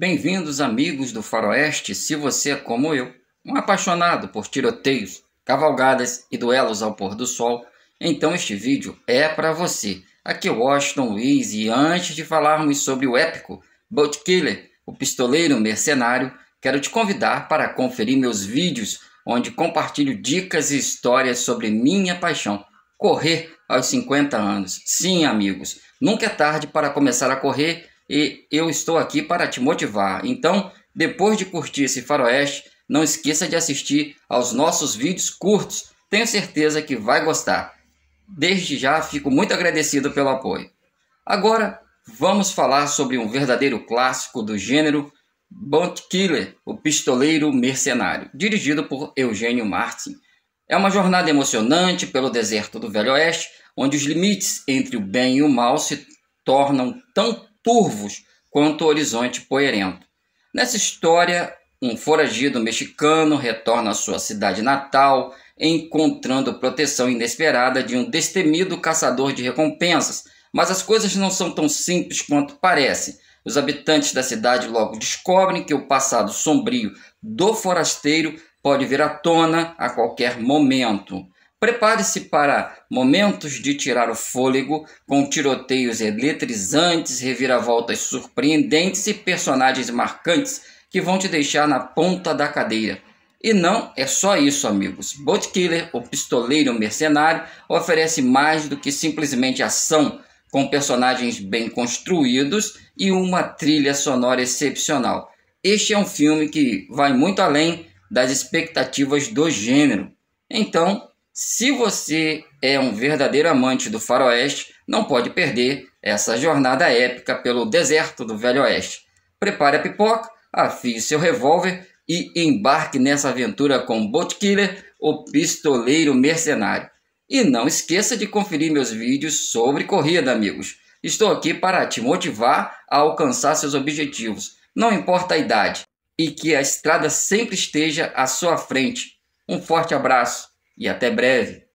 Bem-vindos, amigos do Faroeste, se você é como eu, um apaixonado por tiroteios, cavalgadas e duelos ao pôr do sol, então este vídeo é para você. Aqui é Washington Luiz e antes de falarmos sobre o épico Bolt Killer, o pistoleiro mercenário, quero te convidar para conferir meus vídeos onde compartilho dicas e histórias sobre minha paixão, correr aos 50 anos. Sim, amigos, nunca é tarde para começar a correr e eu estou aqui para te motivar. Então, depois de curtir esse faroeste, não esqueça de assistir aos nossos vídeos curtos. Tenho certeza que vai gostar. Desde já fico muito agradecido pelo apoio. Agora vamos falar sobre um verdadeiro clássico do gênero Bond Killer, o Pistoleiro Mercenário, dirigido por Eugênio Martin. É uma jornada emocionante pelo deserto do Velho Oeste, onde os limites entre o bem e o mal se tornam tão turvos quanto o horizonte poeirento. Nessa história, um foragido mexicano retorna à sua cidade natal, encontrando proteção inesperada de um destemido caçador de recompensas. Mas as coisas não são tão simples quanto parecem. Os habitantes da cidade logo descobrem que o passado sombrio do forasteiro pode vir à tona a qualquer momento. Prepare-se para momentos de tirar o fôlego, com tiroteios eletrizantes, reviravoltas surpreendentes e personagens marcantes que vão te deixar na ponta da cadeira. E não é só isso, amigos. Botkiller, o pistoleiro mercenário, oferece mais do que simplesmente ação, com personagens bem construídos e uma trilha sonora excepcional. Este é um filme que vai muito além das expectativas do gênero. Então, se você é um verdadeiro amante do faroeste, não pode perder essa jornada épica pelo deserto do Velho Oeste. Prepare a pipoca, afie seu revólver e embarque nessa aventura com Boat Killer, o pistoleiro mercenário. E não esqueça de conferir meus vídeos sobre corrida, amigos. Estou aqui para te motivar a alcançar seus objetivos, não importa a idade, e que a estrada sempre esteja à sua frente. Um forte abraço e até breve.